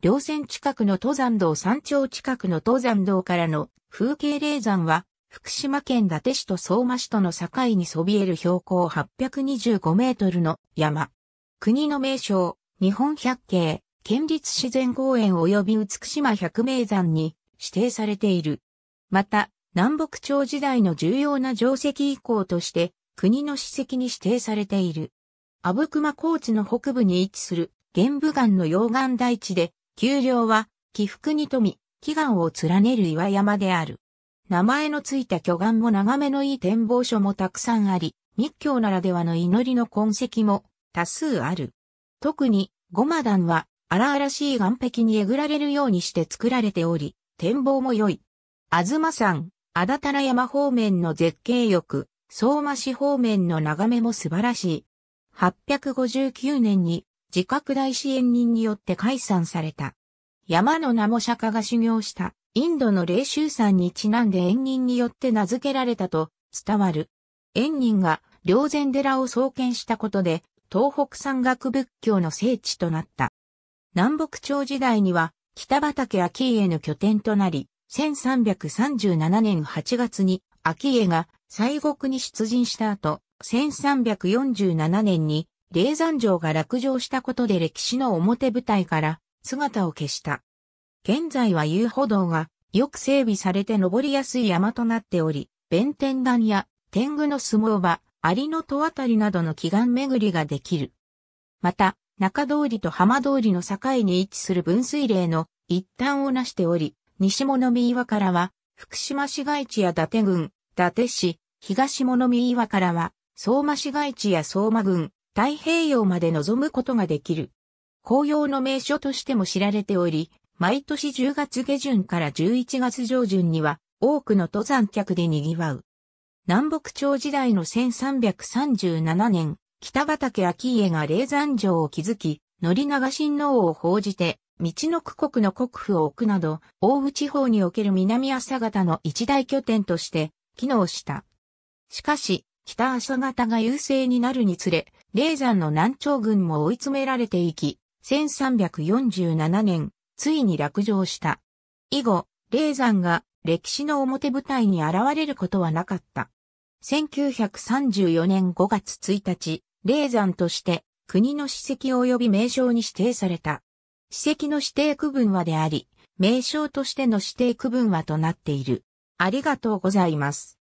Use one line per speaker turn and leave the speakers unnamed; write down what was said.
稜線近くの登山道山頂近くの登山道からの風景霊山は、福島県伊達市と相馬市との境にそびえる標高825メートルの山。国の名称、日本百景、県立自然公園及び美島百名山に指定されている。また、南北朝時代の重要な定石遺構として、国の史跡に指定されている。阿武隈高地の北部に位置する玄武岩の溶岩台地で、丘陵は、起伏に富み、祈願を連ねる岩山である。名前のついた巨岩も眺めのいい展望所もたくさんあり、密教ならではの祈りの痕跡も多数ある。特に、ゴマダンは荒々しい岩壁にえぐられるようにして作られており、展望も良い。あずま山、あだたら山方面の絶景浴、相馬市方面の眺めも素晴らしい。859年に自覚大支援人によって解散された。山の名も釈迦が修行したインドの霊衆山にちなんで縁人によって名付けられたと伝わる。縁人が霊禅寺を創建したことで東北山岳仏教の聖地となった。南北朝時代には北畠秋家の拠点となり、1337年8月に秋家が西国に出陣した後、1347年に霊山城が落城したことで歴史の表舞台から姿を消した。現在は遊歩道がよく整備されて登りやすい山となっており、弁天壇や天狗の相撲場、有の戸あたりなどの祈願巡りができる。また、中通りと浜通りの境に位置する分水嶺の一端をなしており、西物見岩からは、福島市街地や伊達郡、伊達市、東物見岩からは、相馬市街地や相馬郡、太平洋まで望むことができる。紅葉の名所としても知られており、毎年10月下旬から11月上旬には多くの登山客で賑わう。南北朝時代の1337年、北畠顕家が霊山城を築き、宣長親王を報じて、道の区国の国府を置くなど、大宇地方における南朝方の一大拠点として機能した。しかし、北朝方が優勢になるにつれ、霊山の南朝軍も追い詰められていき、1347年、ついに落城した。以後、霊山が歴史の表舞台に現れることはなかった。1934年5月1日、霊山として国の史跡及び名称に指定された。史跡の指定区分はであり、名称としての指定区分はとなっている。ありがとうございます。